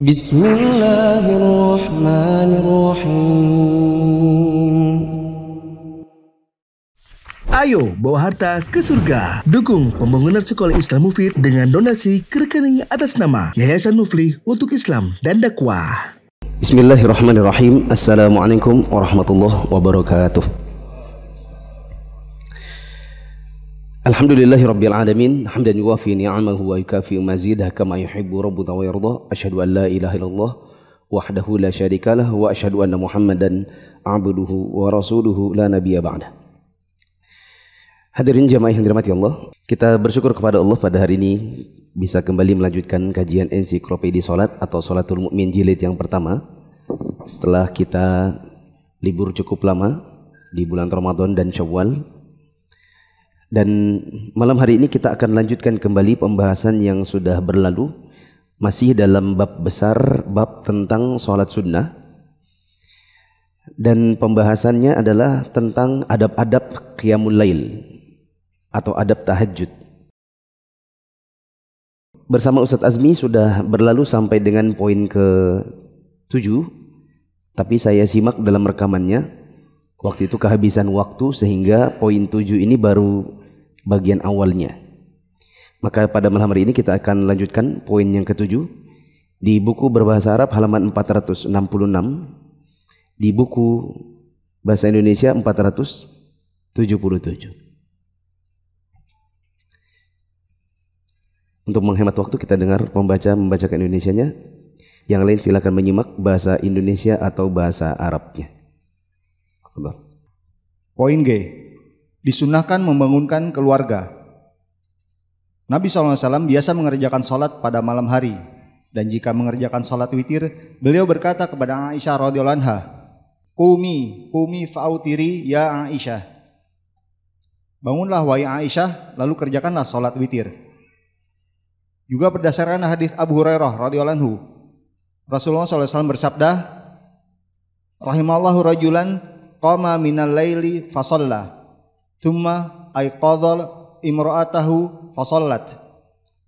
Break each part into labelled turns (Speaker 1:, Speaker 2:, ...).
Speaker 1: بسم الله الرحمن الرحيم
Speaker 2: Ayo bawa harta ke surga. Dukung pembangunan sekolah Islam Mufid dengan donasi ke rekening atas nama Yayasan Mufli untuk Islam dan Dakwah.
Speaker 1: Bismillahirrahmanirrahim. Assalamualaikum warahmatullahi wabarakatuh. Alhamdulillahi Rabbil Alamin Hamdan yuafi ni'amahu wa yukafi mazidah Kama yuhibu Rabbu tawairdah Ashadu an la ilaha illallah Wahdahu la syarikalah Wa ashadu anna muhammadan Abduhu wa rasuluhu la nabiya ba'da Hadirin jamaah yang dirahmati Allah Kita bersyukur kepada Allah pada hari ini Bisa kembali melanjutkan kajian ensiklopedia Salat Atau Salatul Mu'min Jilid yang pertama Setelah kita libur cukup lama Di bulan Ramadan dan Syawal dan malam hari ini kita akan lanjutkan kembali pembahasan yang sudah berlalu masih dalam bab besar bab tentang sholat sunnah dan pembahasannya adalah tentang adab-adab qiyamul lail atau adab tahajud. Bersama Ustadz Azmi sudah berlalu sampai dengan poin ke tujuh tapi saya simak dalam rekamannya waktu itu kehabisan waktu sehingga poin tujuh ini baru bagian awalnya. Maka pada malam hari ini kita akan lanjutkan poin yang ketujuh di buku berbahasa Arab halaman 466 di buku bahasa Indonesia 477. Untuk menghemat waktu kita dengar pembaca membacakan Indonesianya. Yang lain silakan menyimak bahasa Indonesia atau bahasa Arabnya.
Speaker 2: Poin G disunahkan membangunkan keluarga. Nabi SAW biasa mengerjakan sholat pada malam hari dan jika mengerjakan sholat witir, beliau berkata kepada Aisyah radhiyallahu anha, "Kumi, qumi fautiri ya Aisyah." Bangunlah wahai Aisyah, lalu kerjakanlah sholat witir. Juga berdasarkan hadis Abu Hurairah radhiyallahu anhu, Rasulullah SAW bersabda, "Rahimallahu rajulan qama minal laili fasallah." ثم أيقظ امرأته فصلت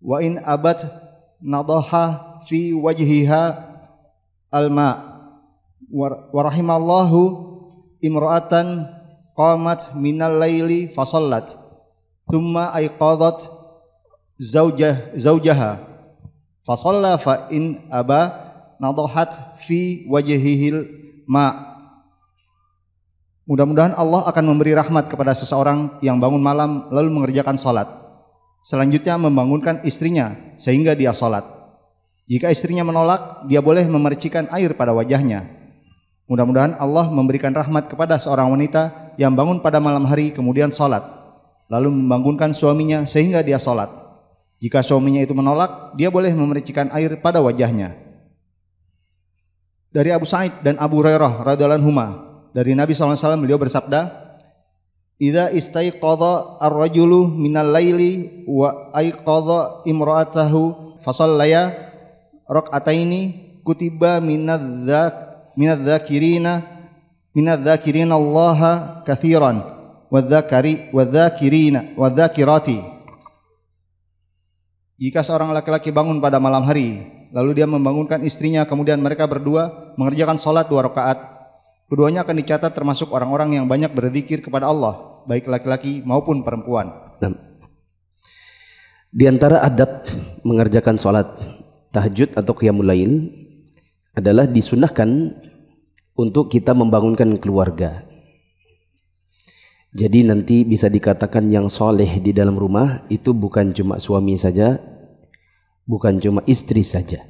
Speaker 2: وإن أبت نضح في وجهها الماء ورحم الله امرأة قامت من الليل فصلت ثم أيقظت زوجه زوجها فصلى فإن أبى نضحت في وجهه الماء Mudah-mudahan Allah akan memberi rahmat kepada seseorang yang bangun malam lalu mengerjakan sholat. Selanjutnya membangunkan istrinya sehingga dia sholat. Jika istrinya menolak, dia boleh memercikan air pada wajahnya. Mudah-mudahan Allah memberikan rahmat kepada seorang wanita yang bangun pada malam hari kemudian sholat. Lalu membangunkan suaminya sehingga dia sholat. Jika suaminya itu menolak, dia boleh memercikan air pada wajahnya. Dari Abu Sa'id dan Abu Hurairah radhiallahu anhu dari Nabi SAW beliau bersabda, Ida ista'i qadha ar-rajulu minal laili wa qadha imra'atahu fasallaya rak'ataini kutiba minadz minadzakirina minadzakirina Allah katsiran wadzakari wadzakirina wadzakirati Jika seorang laki-laki bangun pada malam hari lalu dia membangunkan istrinya kemudian mereka berdua mengerjakan salat dua rakaat Keduanya akan dicatat termasuk orang-orang yang banyak berzikir kepada Allah, baik laki-laki maupun perempuan.
Speaker 1: Di antara adab mengerjakan sholat tahajud atau qiyamul lain adalah disunahkan untuk kita membangunkan keluarga. Jadi nanti bisa dikatakan yang soleh di dalam rumah itu bukan cuma suami saja, bukan cuma istri saja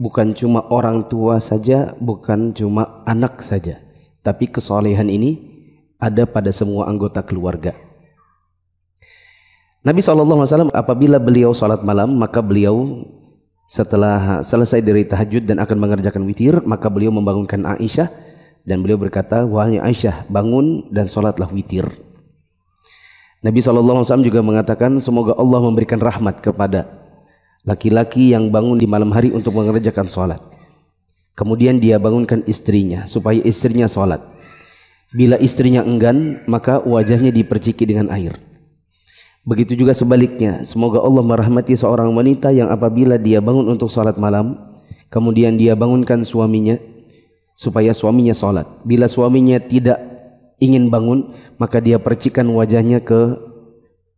Speaker 1: bukan cuma orang tua saja, bukan cuma anak saja, tapi kesolehan ini ada pada semua anggota keluarga. Nabi SAW apabila beliau sholat malam maka beliau setelah selesai dari tahajud dan akan mengerjakan witir maka beliau membangunkan Aisyah dan beliau berkata wahai Aisyah bangun dan sholatlah witir Nabi SAW juga mengatakan semoga Allah memberikan rahmat kepada laki-laki yang bangun di malam hari untuk mengerjakan sholat. Kemudian dia bangunkan istrinya supaya istrinya sholat. Bila istrinya enggan, maka wajahnya diperciki dengan air. Begitu juga sebaliknya, semoga Allah merahmati seorang wanita yang apabila dia bangun untuk sholat malam, kemudian dia bangunkan suaminya supaya suaminya sholat. Bila suaminya tidak ingin bangun, maka dia percikan wajahnya ke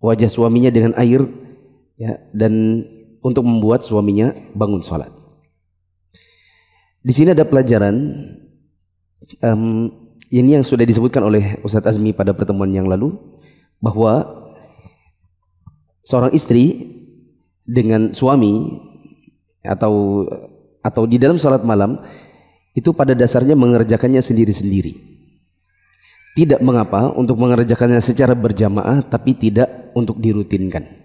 Speaker 1: wajah suaminya dengan air ya, dan untuk membuat suaminya bangun sholat. Di sini ada pelajaran um, ini yang sudah disebutkan oleh Ustadz Azmi pada pertemuan yang lalu bahwa seorang istri dengan suami atau atau di dalam sholat malam itu pada dasarnya mengerjakannya sendiri-sendiri. Tidak mengapa untuk mengerjakannya secara berjamaah tapi tidak untuk dirutinkan.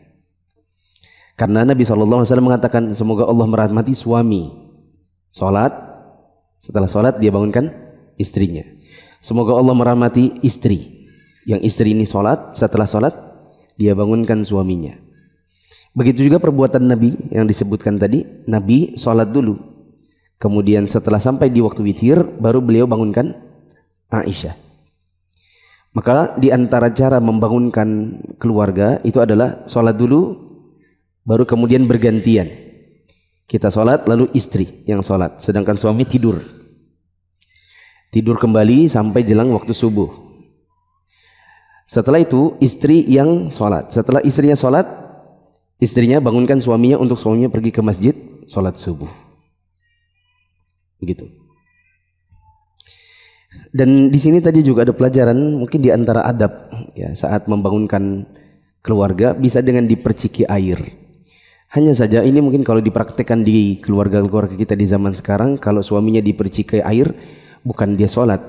Speaker 1: Karena Nabi SAW mengatakan semoga Allah merahmati suami. sholat setelah sholat dia bangunkan istrinya. Semoga Allah merahmati istri. Yang istri ini sholat setelah sholat dia bangunkan suaminya. Begitu juga perbuatan Nabi yang disebutkan tadi, Nabi sholat dulu. Kemudian setelah sampai di waktu witir baru beliau bangunkan Aisyah. Maka di antara cara membangunkan keluarga itu adalah sholat dulu, baru kemudian bergantian kita sholat lalu istri yang sholat sedangkan suami tidur tidur kembali sampai jelang waktu subuh setelah itu istri yang sholat setelah istrinya sholat istrinya bangunkan suaminya untuk suaminya pergi ke masjid sholat subuh begitu dan di sini tadi juga ada pelajaran mungkin di antara adab ya saat membangunkan keluarga bisa dengan diperciki air hanya saja ini mungkin kalau dipraktekkan di keluarga-keluarga kita di zaman sekarang, kalau suaminya dipercikai air, bukan dia sholat,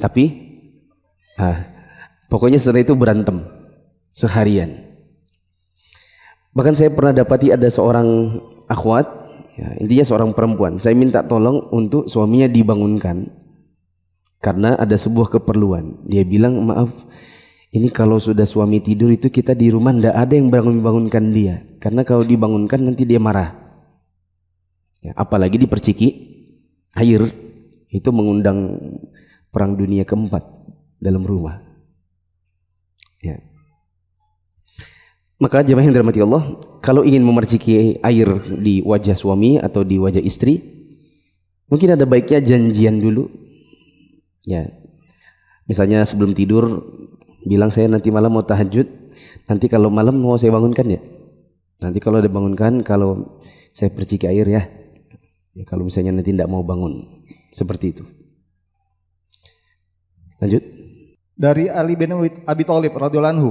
Speaker 1: tapi ah, pokoknya setelah itu berantem seharian. Bahkan saya pernah dapati ada seorang akhwat, ya, intinya seorang perempuan, saya minta tolong untuk suaminya dibangunkan karena ada sebuah keperluan. Dia bilang, maaf, ini kalau sudah suami tidur itu kita di rumah ndak ada yang bangun-bangunkan dia. Karena kalau dibangunkan nanti dia marah. Ya, apalagi diperciki air itu mengundang perang dunia keempat dalam rumah. Ya. Maka jemaah yang dirahmati Allah, kalau ingin memerciki air di wajah suami atau di wajah istri, mungkin ada baiknya janjian dulu. Ya. Misalnya sebelum tidur bilang saya nanti malam mau tahajud nanti kalau malam mau saya bangunkan ya nanti kalau ada bangunkan kalau saya percik air ya, ya kalau misalnya nanti tidak mau bangun seperti itu lanjut
Speaker 2: dari Ali bin Abi Thalib radhiyallahu anhu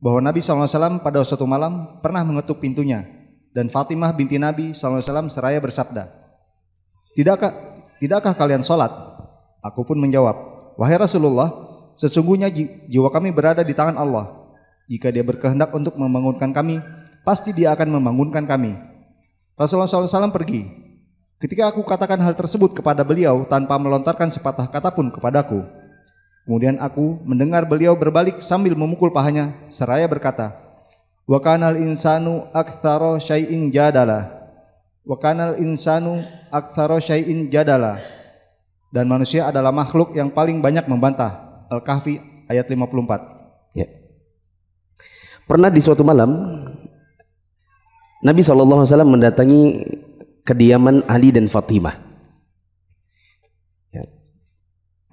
Speaker 2: bahwa Nabi SAW pada suatu malam pernah mengetuk pintunya dan Fatimah binti Nabi SAW seraya bersabda tidakkah tidakkah kalian sholat aku pun menjawab wahai Rasulullah Sesungguhnya jiwa kami berada di tangan Allah. Jika dia berkehendak untuk membangunkan kami, pasti dia akan membangunkan kami. Rasulullah SAW pergi. Ketika aku katakan hal tersebut kepada beliau tanpa melontarkan sepatah kata pun kepadaku. Kemudian aku mendengar beliau berbalik sambil memukul pahanya seraya berkata, Wa insanu aktharo syai'in jadala. Wa insanu aktharo syai'in jadala. Dan manusia adalah makhluk yang paling banyak membantah. Al-Kahfi ayat 54.
Speaker 1: Ya. Pernah di suatu malam Nabi SAW mendatangi kediaman Ali dan Fatimah. Ya.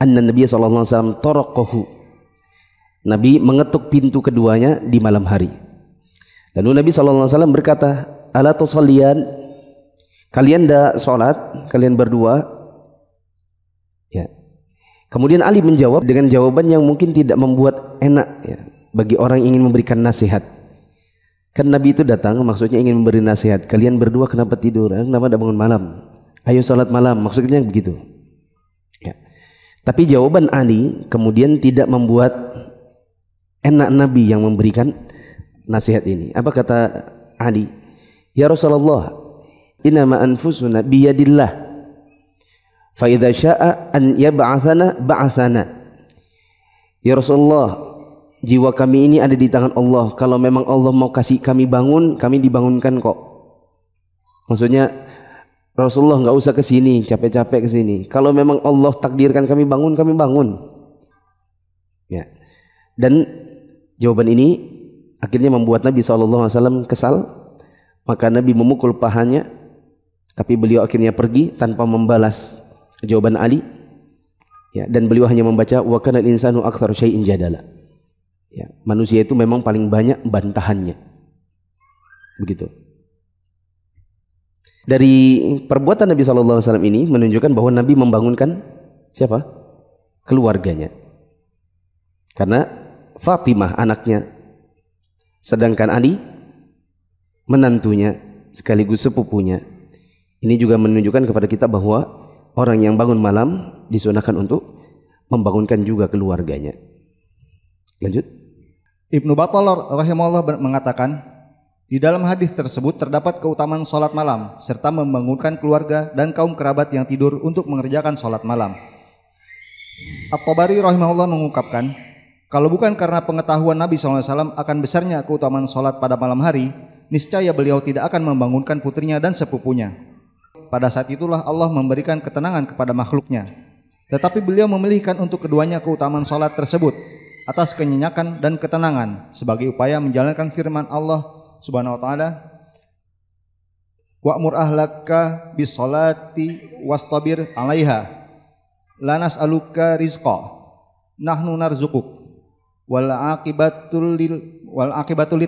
Speaker 1: Nabi SAW torokohu. Nabi mengetuk pintu keduanya di malam hari. Lalu Nabi SAW berkata, Ala tusallian, kalian dah sholat, kalian berdua. Ya. Kemudian Ali menjawab dengan jawaban yang mungkin tidak membuat enak ya, bagi orang ingin memberikan nasihat. Kan Nabi itu datang maksudnya ingin memberi nasihat. Kalian berdua kenapa tidur? Eh, kenapa tidak bangun malam? Ayo salat malam. Maksudnya begitu. Ya. Tapi jawaban Ali kemudian tidak membuat enak Nabi yang memberikan nasihat ini. Apa kata Ali? Ya Rasulullah, inama anfusuna biyadillah fa idza syaa an yab'atsana ba'atsana ya Rasulullah jiwa kami ini ada di tangan Allah kalau memang Allah mau kasih kami bangun kami dibangunkan kok maksudnya Rasulullah nggak usah ke sini capek-capek ke sini kalau memang Allah takdirkan kami bangun kami bangun ya dan jawaban ini akhirnya membuat Nabi SAW kesal maka Nabi memukul pahanya tapi beliau akhirnya pergi tanpa membalas Jawaban Ali. Ya, dan beliau hanya membaca wa kana insanu aktsaru syai'in jadala. Ya, manusia itu memang paling banyak bantahannya. Begitu. Dari perbuatan Nabi saw ini menunjukkan bahwa Nabi membangunkan siapa? Keluarganya. Karena Fatimah anaknya sedangkan Ali menantunya sekaligus sepupunya. Ini juga menunjukkan kepada kita bahwa orang yang bangun malam disunahkan untuk membangunkan juga keluarganya.
Speaker 2: Lanjut. Ibnu Battal rahimahullah mengatakan, di dalam hadis tersebut terdapat keutamaan sholat malam serta membangunkan keluarga dan kaum kerabat yang tidur untuk mengerjakan sholat malam. At-Tabari rahimahullah mengungkapkan, kalau bukan karena pengetahuan Nabi SAW akan besarnya keutamaan sholat pada malam hari, niscaya beliau tidak akan membangunkan putrinya dan sepupunya. Pada saat itulah Allah memberikan ketenangan kepada makhluknya. Tetapi beliau memilihkan untuk keduanya keutamaan salat tersebut atas kenyenyakan dan ketenangan sebagai upaya menjalankan firman Allah Subhanahu wa taala Wa'mur ahlaka bis salati wastabir 'alaiha lanas aluka rizqa nahnu narzukuk wal aqibatul lil wal aqibatul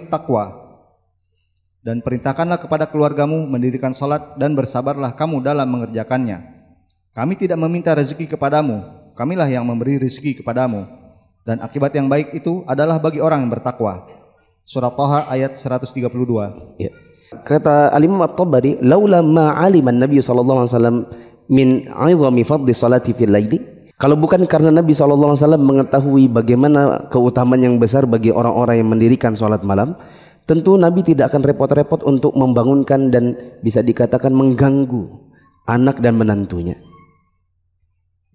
Speaker 2: dan perintahkanlah kepada keluargamu mendirikan salat dan bersabarlah kamu dalam mengerjakannya. Kami tidak meminta rezeki kepadamu, kamilah yang memberi rezeki kepadamu. Dan akibat yang baik itu adalah bagi orang yang bertakwa. Surat Toha ayat 132. Ya.
Speaker 1: Kata al At-Tabari, "Laula ma aliman Nabi sallallahu alaihi wasallam min 'idhami fadli salati fil laili." Kalau bukan karena Nabi sallallahu alaihi wasallam mengetahui bagaimana keutamaan yang besar bagi orang-orang yang mendirikan salat malam, Tentu Nabi tidak akan repot-repot untuk membangunkan dan bisa dikatakan mengganggu anak dan menantunya.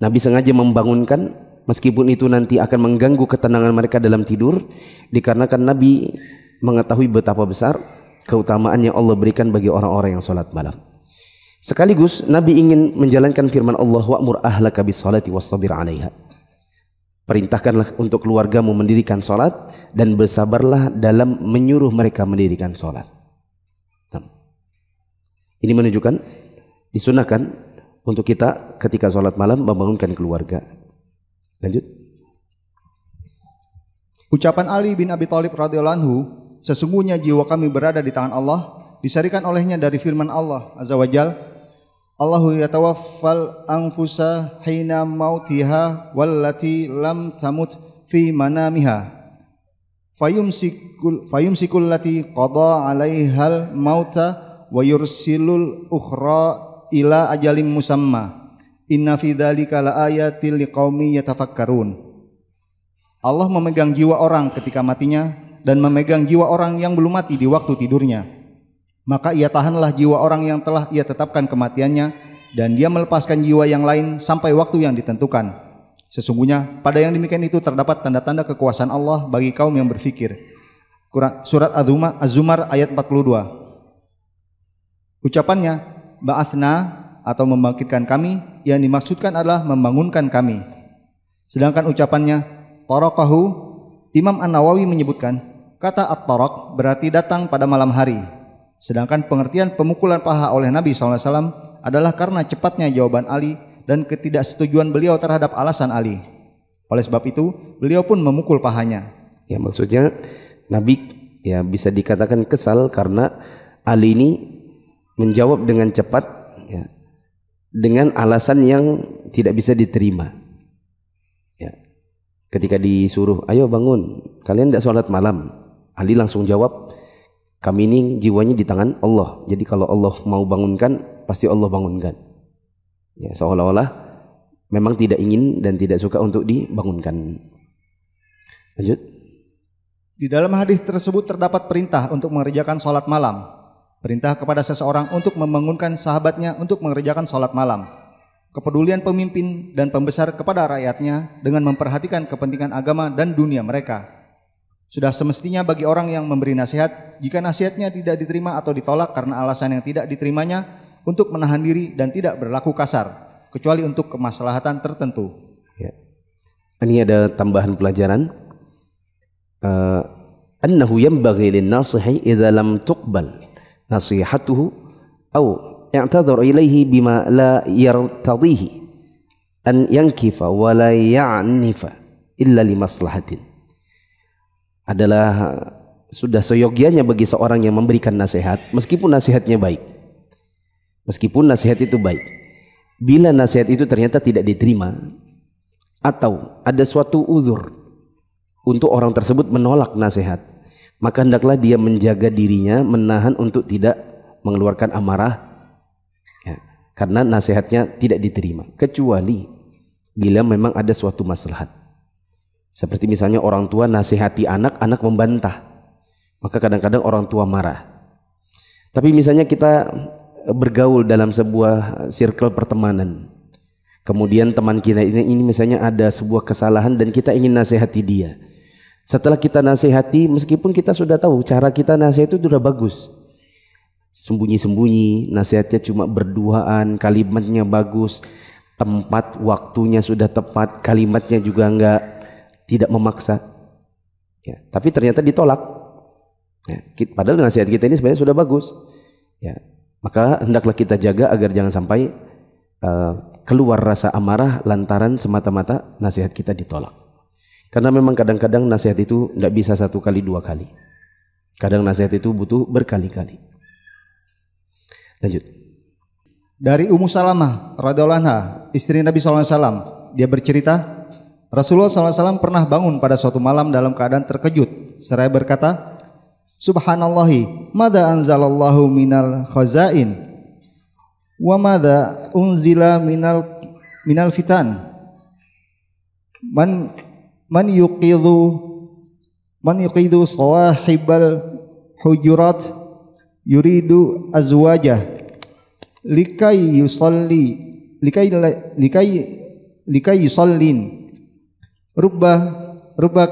Speaker 1: Nabi sengaja membangunkan meskipun itu nanti akan mengganggu ketenangan mereka dalam tidur dikarenakan Nabi mengetahui betapa besar keutamaan yang Allah berikan bagi orang-orang yang sholat malam. Sekaligus Nabi ingin menjalankan firman Allah wa'mur ahlaka bis salati wastabir 'alaiha. Perintahkanlah untuk keluargamu mendirikan solat dan bersabarlah dalam menyuruh mereka mendirikan solat. Ini menunjukkan disunahkan
Speaker 2: untuk kita ketika solat malam membangunkan keluarga. Lanjut. Ucapan Ali bin Abi Thalib radhiyallahu anhu, sesungguhnya jiwa kami berada di tangan Allah, disarikan olehnya dari firman Allah azza wajalla Allahu yatawaffal anfusa hina mautiha wallati lam tamut fi manamiha fayumsikul fayumsikul lati qada 'alaihal mauta wa yursilul ukhra ila ajalim musamma inna fi dzalika laayatil liqaumi yatafakkarun Allah memegang jiwa orang ketika matinya dan memegang jiwa orang yang belum mati di waktu tidurnya maka ia tahanlah jiwa orang yang telah ia tetapkan kematiannya dan dia melepaskan jiwa yang lain sampai waktu yang ditentukan. Sesungguhnya pada yang demikian itu terdapat tanda-tanda kekuasaan Allah bagi kaum yang berfikir. Surat Az-Zumar ayat 42. Ucapannya, Ba'athna atau membangkitkan kami, yang dimaksudkan adalah membangunkan kami. Sedangkan ucapannya, Tarakahu, Imam An-Nawawi menyebutkan, kata At-Tarak berarti datang pada malam hari. Sedangkan pengertian pemukulan paha oleh Nabi SAW adalah karena cepatnya jawaban Ali dan ketidaksetujuan beliau terhadap alasan Ali. Oleh sebab itu, beliau pun memukul pahanya. Ya maksudnya Nabi ya bisa
Speaker 1: dikatakan kesal karena Ali ini menjawab dengan cepat ya, dengan alasan yang tidak bisa diterima. Ya. Ketika disuruh, ayo bangun, kalian tidak sholat malam. Ali langsung jawab, kami ini jiwanya di tangan Allah. Jadi kalau Allah mau bangunkan, pasti Allah bangunkan. Ya, seolah-olah memang tidak ingin dan tidak suka untuk dibangunkan. Lanjut.
Speaker 2: Di dalam hadis tersebut terdapat perintah untuk mengerjakan sholat malam. Perintah kepada seseorang untuk membangunkan sahabatnya untuk mengerjakan sholat malam. Kepedulian pemimpin dan pembesar kepada rakyatnya dengan memperhatikan kepentingan agama dan dunia mereka sudah semestinya bagi orang yang memberi nasihat, jika nasihatnya tidak diterima atau ditolak karena alasan yang tidak diterimanya, untuk menahan diri dan tidak berlaku kasar, kecuali untuk kemaslahatan tertentu.
Speaker 1: Ya. Ini ada tambahan pelajaran. Anhu eh, annahu bagi lin-nasihi idza lam tuqbal nasihatuhu aw i'tadhar ilaihi bima la yartadhihi an yankifa wa la ya'nifa illa limaslahatin adalah sudah seyogianya bagi seorang yang memberikan nasihat meskipun nasihatnya baik. Meskipun nasihat itu baik. Bila nasihat itu ternyata tidak diterima atau ada suatu uzur untuk orang tersebut menolak nasihat, maka hendaklah dia menjaga dirinya menahan untuk tidak mengeluarkan amarah ya, karena nasihatnya tidak diterima kecuali bila memang ada suatu maslahat seperti misalnya orang tua nasihati anak, anak membantah. Maka kadang-kadang orang tua marah. Tapi misalnya kita bergaul dalam sebuah circle pertemanan. Kemudian teman kita ini, ini misalnya ada sebuah kesalahan dan kita ingin nasihati dia. Setelah kita nasihati, meskipun kita sudah tahu cara kita nasihat itu sudah bagus. Sembunyi-sembunyi, nasihatnya cuma berduaan, kalimatnya bagus, tempat waktunya sudah tepat, kalimatnya juga enggak tidak memaksa. Ya, tapi ternyata ditolak. Ya, padahal nasihat kita ini sebenarnya sudah bagus. Ya, maka hendaklah kita jaga agar jangan sampai uh, keluar rasa amarah lantaran semata-mata nasihat kita ditolak. Karena memang kadang-kadang nasihat itu tidak bisa satu kali dua kali. Kadang nasihat itu butuh
Speaker 2: berkali-kali. Lanjut. Dari Ummu Salamah radhiyallahu anha, istri Nabi saw. dia bercerita, Rasulullah SAW pernah bangun pada suatu malam dalam keadaan terkejut. Seraya berkata, Subhanallahi, mada anzalallahu minal khazain, wa mada unzila minal minal fitan. Man man yuqidhu man yuqidhu sawahibal hujurat yuridu azwajah likai yusalli likai likai likai yusallin Rubah, rubah,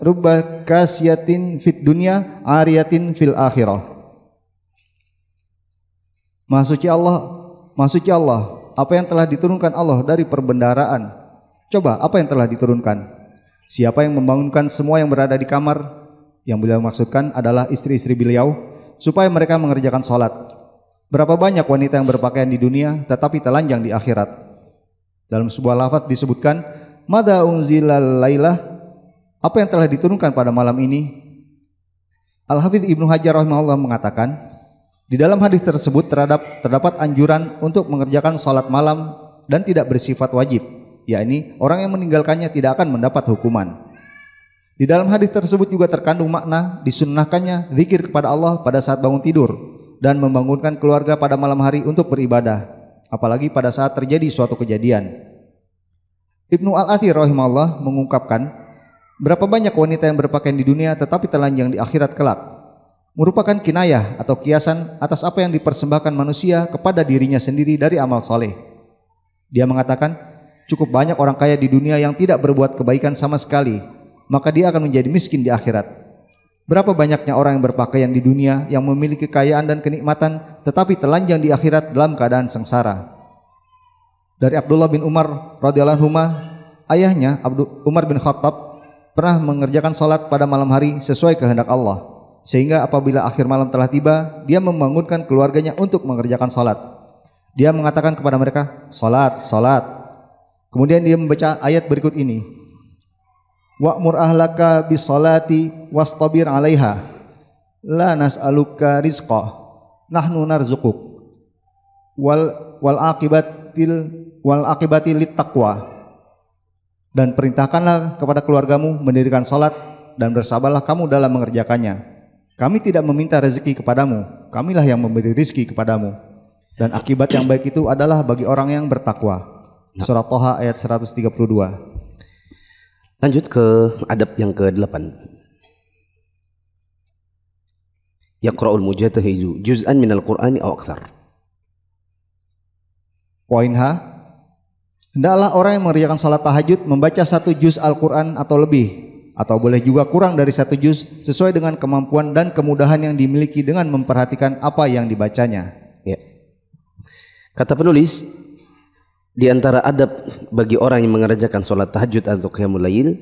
Speaker 2: rubah kasyatin fit dunia, ariatin fil akhirah Maksudnya Allah Maha Allah apa yang telah diturunkan Allah dari perbendaraan coba apa yang telah diturunkan siapa yang membangunkan semua yang berada di kamar yang beliau maksudkan adalah istri-istri beliau supaya mereka mengerjakan sholat berapa banyak wanita yang berpakaian di dunia tetapi telanjang di akhirat dalam sebuah lafaz disebutkan Mada unzilal lailah apa yang telah diturunkan pada malam ini? Al Hafidh Ibnu Hajar rahimahullah mengatakan, di dalam hadis tersebut terhadap, terdapat anjuran untuk mengerjakan salat malam dan tidak bersifat wajib, yakni orang yang meninggalkannya tidak akan mendapat hukuman. Di dalam hadis tersebut juga terkandung makna disunnahkannya zikir kepada Allah pada saat bangun tidur dan membangunkan keluarga pada malam hari untuk beribadah, apalagi pada saat terjadi suatu kejadian. Ibnu Al-Athir rahimahullah mengungkapkan, berapa banyak wanita yang berpakaian di dunia tetapi telanjang di akhirat kelak. Merupakan kinayah atau kiasan atas apa yang dipersembahkan manusia kepada dirinya sendiri dari amal soleh. Dia mengatakan, cukup banyak orang kaya di dunia yang tidak berbuat kebaikan sama sekali, maka dia akan menjadi miskin di akhirat. Berapa banyaknya orang yang berpakaian di dunia yang memiliki kekayaan dan kenikmatan tetapi telanjang di akhirat dalam keadaan sengsara dari Abdullah bin Umar radhiyallahu anhu ayahnya Abdul Umar bin Khattab pernah mengerjakan salat pada malam hari sesuai kehendak Allah sehingga apabila akhir malam telah tiba dia membangunkan keluarganya untuk mengerjakan salat dia mengatakan kepada mereka salat salat kemudian dia membaca ayat berikut ini wa'mur ahlaka bis salati wastabir 'alaiha la nas'aluka rizqa nahnu narzukuk wal wal aqibatil wal akibati lit taqwa dan perintahkanlah kepada keluargamu mendirikan salat dan bersabarlah kamu dalam mengerjakannya. Kami tidak meminta rezeki kepadamu, kamilah yang memberi rezeki kepadamu. Dan akibat yang baik itu adalah bagi orang yang bertakwa. Nah. Surah Toha ayat 132. Lanjut ke
Speaker 1: adab yang ke-8. Yaqra'ul
Speaker 2: mujtahidu juz'an minal Qur'ani aw akthar. Poin H, Hendaklah orang yang mengerjakan salat tahajud membaca satu juz Al-Quran atau lebih atau boleh juga kurang dari satu juz sesuai dengan kemampuan dan kemudahan yang dimiliki dengan memperhatikan apa yang dibacanya. Ya. Kata penulis,
Speaker 1: di antara adab bagi orang yang mengerjakan salat tahajud atau qiyamul lail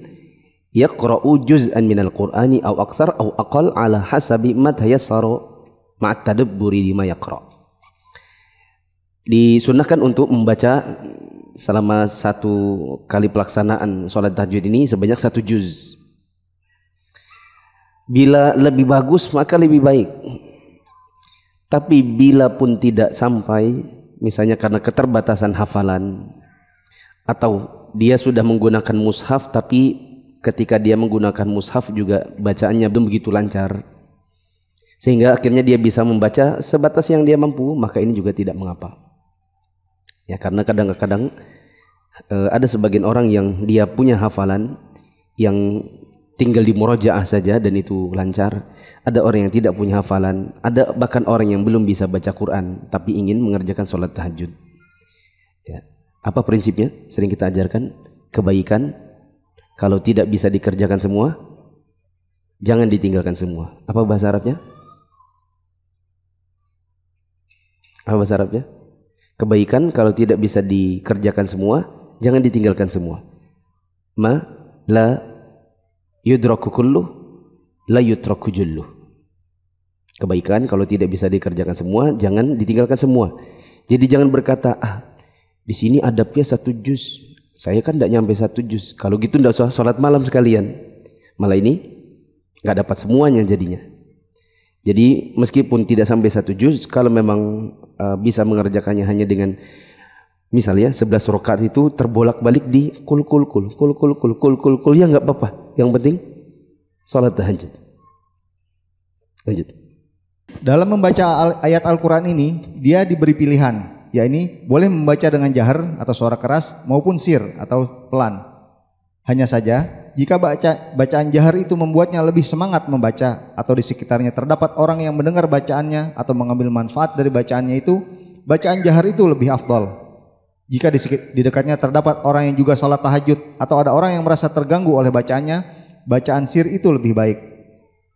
Speaker 1: yaqra'u juz'an minal qur'ani aw akthar aw aqal ala hasabi ma ma'at tadabburi lima yaqra. Disunnahkan untuk membaca selama satu kali pelaksanaan sholat tahajud ini sebanyak satu juz. Bila lebih bagus maka lebih baik. Tapi bila pun tidak sampai, misalnya karena keterbatasan hafalan, atau dia sudah menggunakan mushaf tapi ketika dia menggunakan mushaf juga bacaannya belum begitu lancar. Sehingga akhirnya dia bisa membaca sebatas yang dia mampu, maka ini juga tidak mengapa. Ya karena kadang-kadang e, ada sebagian orang yang dia punya hafalan yang tinggal di murojaah saja dan itu lancar. Ada orang yang tidak punya hafalan, ada bahkan orang yang belum bisa baca Quran tapi ingin mengerjakan sholat tahajud. Ya. Apa prinsipnya? Sering kita ajarkan kebaikan kalau tidak bisa dikerjakan semua jangan ditinggalkan semua. Apa bahasa Arabnya? Apa bahasa Arabnya? Kebaikan kalau tidak bisa dikerjakan semua, jangan ditinggalkan semua. Ma la yudraku kullu la yutraku jullu. Kebaikan kalau tidak bisa dikerjakan semua, jangan ditinggalkan semua. Jadi jangan berkata, ah di sini adabnya satu juz. Saya kan tidak nyampe satu juz. Kalau gitu tidak usah sholat malam sekalian. Malah ini nggak dapat semuanya jadinya. Jadi meskipun tidak sampai satu juz, kalau memang uh, bisa mengerjakannya hanya dengan misalnya sebelas rokat itu terbolak-balik di kul kul kul kul kul kul kul kul kul ya nggak apa-apa.
Speaker 2: Yang penting salat tahajud. Lanjut. Dalam membaca al ayat Al-Qur'an ini, dia diberi pilihan, yakni boleh membaca dengan jahar atau suara keras maupun sir atau pelan. Hanya saja jika baca bacaan jahar itu membuatnya lebih semangat membaca atau di sekitarnya terdapat orang yang mendengar bacaannya atau mengambil manfaat dari bacaannya itu, bacaan jahar itu lebih afdol. Jika di, di dekatnya terdapat orang yang juga salat tahajud atau ada orang yang merasa terganggu oleh bacaannya, bacaan sir itu lebih baik.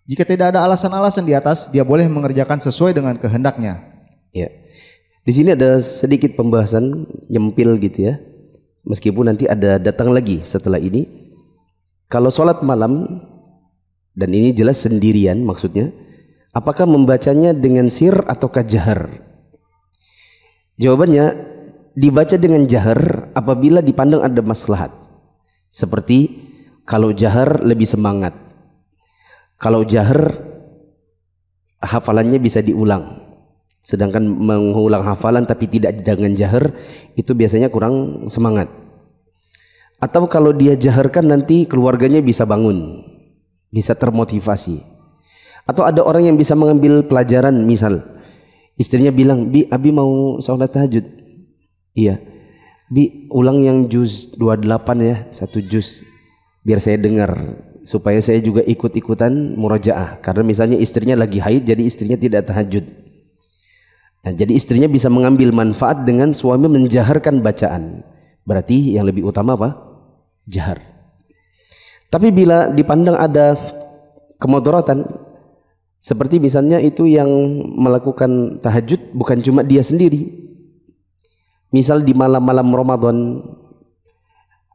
Speaker 2: Jika tidak ada alasan-alasan di atas, dia boleh mengerjakan sesuai dengan kehendaknya. Ya. Di sini ada sedikit pembahasan
Speaker 1: nyempil gitu ya. Meskipun nanti ada datang lagi setelah ini kalau sholat malam dan ini jelas sendirian maksudnya, apakah membacanya dengan sir ataukah jahar? Jawabannya dibaca dengan jahar apabila dipandang ada maslahat. Seperti kalau jahar lebih semangat. Kalau jahar hafalannya bisa diulang. Sedangkan mengulang hafalan tapi tidak dengan jahar itu biasanya kurang semangat. Atau kalau dia jaharkan nanti keluarganya bisa bangun, bisa termotivasi. Atau ada orang yang bisa mengambil pelajaran misal istrinya bilang, "Bi, Abi mau sholat tahajud." Iya. Bi, ulang yang juz 28 ya, satu juz biar saya dengar supaya saya juga ikut-ikutan murajaah karena misalnya istrinya lagi haid jadi istrinya tidak tahajud nah, jadi istrinya bisa mengambil manfaat dengan suami menjaharkan bacaan berarti yang lebih utama apa jahar. Tapi bila dipandang ada kemodoratan seperti misalnya itu yang melakukan tahajud bukan cuma dia sendiri. Misal di malam-malam Ramadan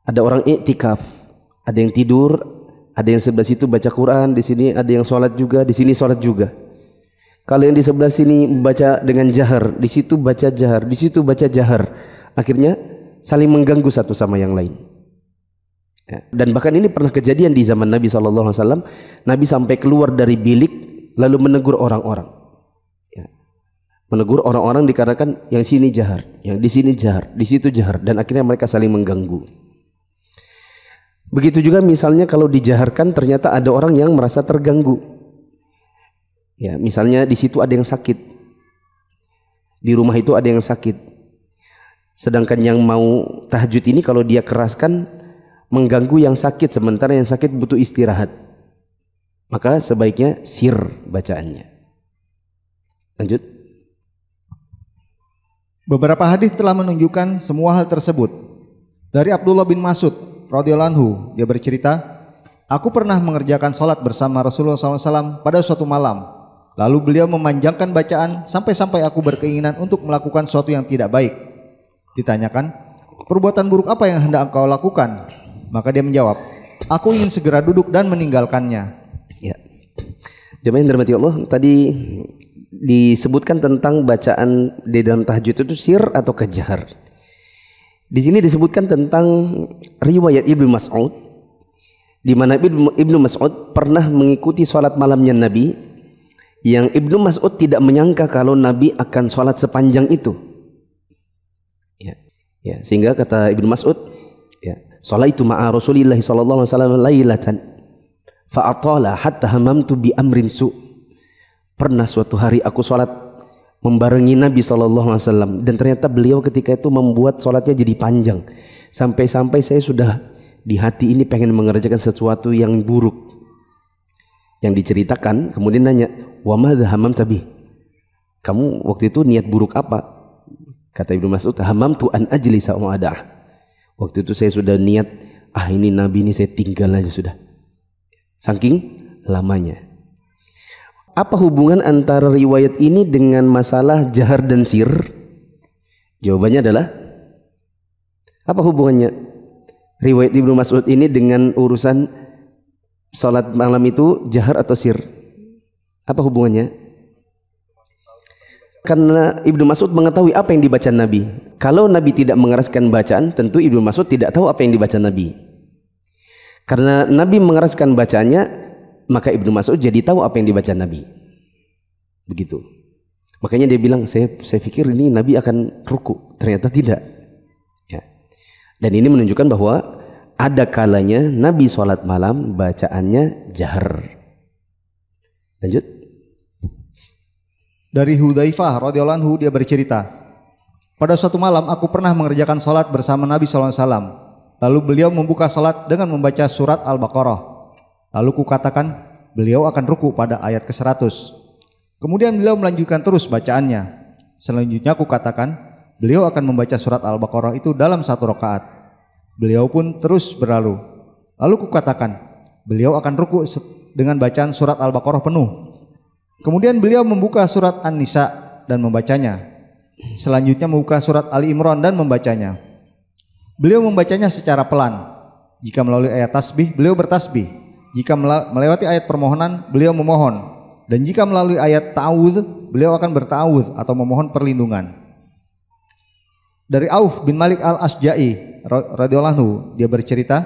Speaker 1: ada orang iktikaf, ada yang tidur, ada yang sebelah situ baca Quran, di sini ada yang sholat juga, di sini sholat juga. Kalau yang di sebelah sini baca dengan jahar, di situ baca jahar, di situ baca jahar. Akhirnya saling mengganggu satu sama yang lain. Ya. Dan bahkan ini pernah kejadian di zaman Nabi saw. Nabi sampai keluar dari bilik lalu menegur orang-orang. Ya. Menegur orang-orang dikarenakan yang sini jahar, yang di sini jahar, di situ jahar, dan akhirnya mereka saling mengganggu. Begitu juga misalnya kalau dijaharkan ternyata ada orang yang merasa terganggu. Ya, misalnya di situ ada yang sakit. Di rumah itu ada yang sakit. Sedangkan yang mau tahajud ini kalau dia keraskan mengganggu yang sakit sementara yang sakit butuh istirahat. Maka sebaiknya sir bacaannya.
Speaker 2: Lanjut. Beberapa hadis telah menunjukkan semua hal tersebut. Dari Abdullah bin Mas'ud radhiyallahu anhu, dia bercerita, "Aku pernah mengerjakan sholat bersama Rasulullah SAW pada suatu malam. Lalu beliau memanjangkan bacaan sampai-sampai aku berkeinginan untuk melakukan sesuatu yang tidak baik." Ditanyakan, "Perbuatan buruk apa yang hendak engkau lakukan?" Maka dia menjawab, aku ingin segera duduk dan meninggalkannya.
Speaker 1: Ya. Jemaah yang dirahmati Allah, tadi disebutkan tentang bacaan di dalam tahajud itu sir atau kejar. Di sini disebutkan tentang riwayat Ibnu Mas'ud di mana Ibnu Mas'ud pernah mengikuti salat malamnya Nabi yang Ibnu Mas'ud tidak menyangka kalau Nabi akan salat sepanjang itu. Ya. Ya, sehingga kata Ibnu Mas'ud, Salaitu ma'a Rasulillah sallallahu alaihi wasallam lailatan fa atala hatta hamamtu bi amrin su. Pernah suatu hari aku salat membarengi Nabi sallallahu alaihi wasallam dan ternyata beliau ketika itu membuat salatnya jadi panjang. Sampai-sampai saya sudah di hati ini pengen mengerjakan sesuatu yang buruk. Yang diceritakan kemudian nanya, "Wa madza hamam tabi?" Kamu waktu itu niat buruk apa? Kata Ibnu Mas'ud, "Hamamtu an ajlisa mu'adah." Waktu itu saya sudah niat, ah ini Nabi ini saya tinggal aja sudah. Saking lamanya. Apa hubungan antara riwayat ini dengan masalah jahar dan sir? Jawabannya adalah apa hubungannya riwayat Ibnu Mas'ud ini dengan urusan salat malam itu jahar atau sir? Apa hubungannya? Karena Ibnu Mas'ud mengetahui apa yang dibaca Nabi. Kalau Nabi tidak mengeraskan bacaan, tentu Ibnu Mas'ud tidak tahu apa yang dibaca Nabi. Karena Nabi mengeraskan bacaannya, maka Ibnu Mas'ud jadi tahu apa yang dibaca Nabi. Begitu. Makanya dia bilang, saya, saya pikir ini Nabi akan ruku. Ternyata tidak. Ya. Dan ini menunjukkan bahwa ada kalanya Nabi sholat malam
Speaker 2: bacaannya jahar. Lanjut. Dari Hudzaifah radhiyallahu anhu dia bercerita, pada suatu malam aku pernah mengerjakan salat bersama Nabi sallallahu alaihi wasallam. Lalu beliau membuka salat dengan membaca surat Al-Baqarah. Lalu kukatakan, beliau akan ruku pada ayat ke-100. Kemudian beliau melanjutkan terus bacaannya. Selanjutnya kukatakan, beliau akan membaca surat Al-Baqarah itu dalam satu rakaat. Beliau pun terus berlalu. Lalu kukatakan, beliau akan ruku dengan bacaan surat Al-Baqarah penuh. Kemudian beliau membuka surat An-Nisa dan membacanya. Selanjutnya membuka surat Ali Imran dan membacanya. Beliau membacanya secara pelan. Jika melalui ayat tasbih, beliau bertasbih. Jika melewati ayat permohonan, beliau memohon. Dan jika melalui ayat ta'awudz, beliau akan bertawud atau memohon perlindungan. Dari Auf bin Malik al-Asja'i radiyallahu, dia bercerita,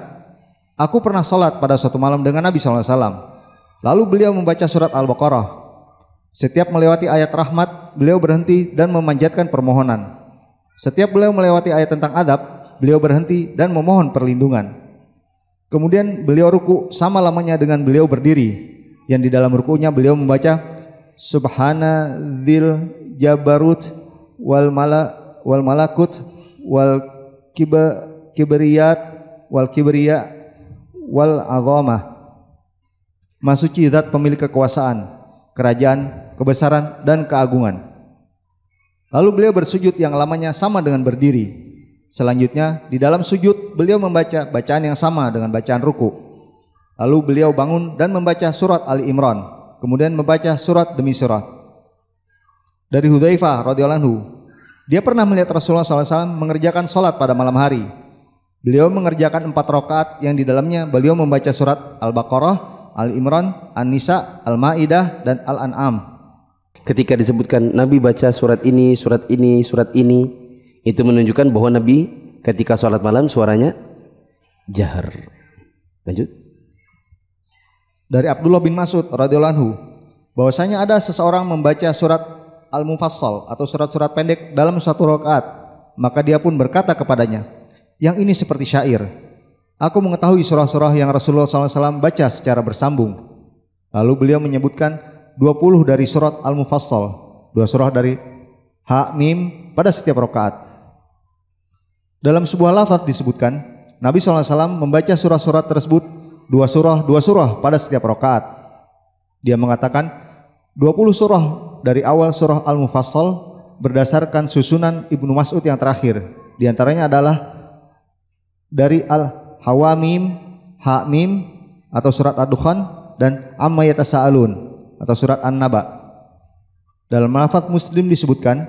Speaker 2: Aku pernah sholat pada suatu malam dengan Nabi SAW. Lalu beliau membaca surat Al-Baqarah setiap melewati ayat rahmat, beliau berhenti dan memanjatkan permohonan. Setiap beliau melewati ayat tentang adab, beliau berhenti dan memohon perlindungan. Kemudian beliau ruku sama lamanya dengan beliau berdiri. Yang di dalam rukunya beliau membaca Subhana dzil jabarut wal mala wal malakut wal kiba, kibriyat wal kibriya wal azamah. Masuci zat pemilik kekuasaan, kerajaan, kebesaran, dan keagungan. Lalu beliau bersujud yang lamanya sama dengan berdiri. Selanjutnya, di dalam sujud beliau membaca bacaan yang sama dengan bacaan ruku. Lalu beliau bangun dan membaca surat Ali Imran, kemudian membaca surat demi surat. Dari Hudhaifah radhiyallahu dia pernah melihat Rasulullah SAW mengerjakan sholat pada malam hari. Beliau mengerjakan empat rakaat yang di dalamnya beliau membaca surat Al-Baqarah, Al Imran, An-Nisa, Al-Maidah dan Al-An'am. Ketika
Speaker 1: disebutkan Nabi baca surat ini, surat ini, surat ini, itu menunjukkan bahwa Nabi
Speaker 2: ketika sholat malam suaranya jahar. Lanjut. Dari Abdullah bin Mas'ud radhiyallahu anhu, bahwasanya ada seseorang membaca surat Al-Mufassal atau surat-surat pendek dalam satu rakaat, maka dia pun berkata kepadanya, "Yang ini seperti syair." Aku mengetahui surah-surah yang Rasulullah SAW baca secara bersambung. Lalu beliau menyebutkan 20 dari surat Al-Mufassal. Dua surah dari Ha, Mim pada setiap rokaat. Dalam sebuah lafaz disebutkan, Nabi SAW membaca surah-surah tersebut dua surah, dua surah pada setiap rokaat. Dia mengatakan, 20 surah dari awal surah Al-Mufassal berdasarkan susunan Ibnu Mas'ud yang terakhir. Di antaranya adalah dari Al Hawamim, Hamim atau surat Ad-Dukhan dan Amma Yatasa'alun atau surat An-Naba. Dalam lafaz Muslim disebutkan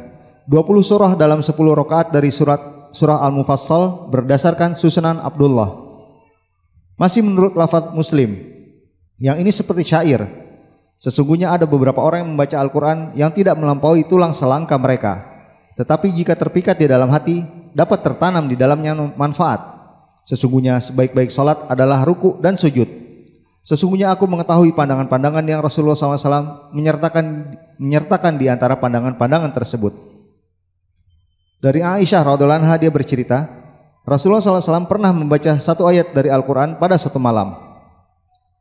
Speaker 2: 20 surah dalam 10 rakaat dari surat surah Al-Mufassal berdasarkan susunan Abdullah. Masih menurut lafaz Muslim. Yang ini seperti syair. Sesungguhnya ada beberapa orang yang membaca Al-Qur'an yang tidak melampaui tulang selangka mereka. Tetapi jika terpikat di dalam hati, dapat tertanam di dalamnya manfaat. Sesungguhnya sebaik-baik salat adalah ruku dan sujud. Sesungguhnya aku mengetahui pandangan-pandangan yang Rasulullah SAW menyertakan menyertakan di antara pandangan-pandangan tersebut. Dari Aisyah radhiallahu anha dia bercerita, Rasulullah SAW pernah membaca satu ayat dari Al-Quran pada satu malam.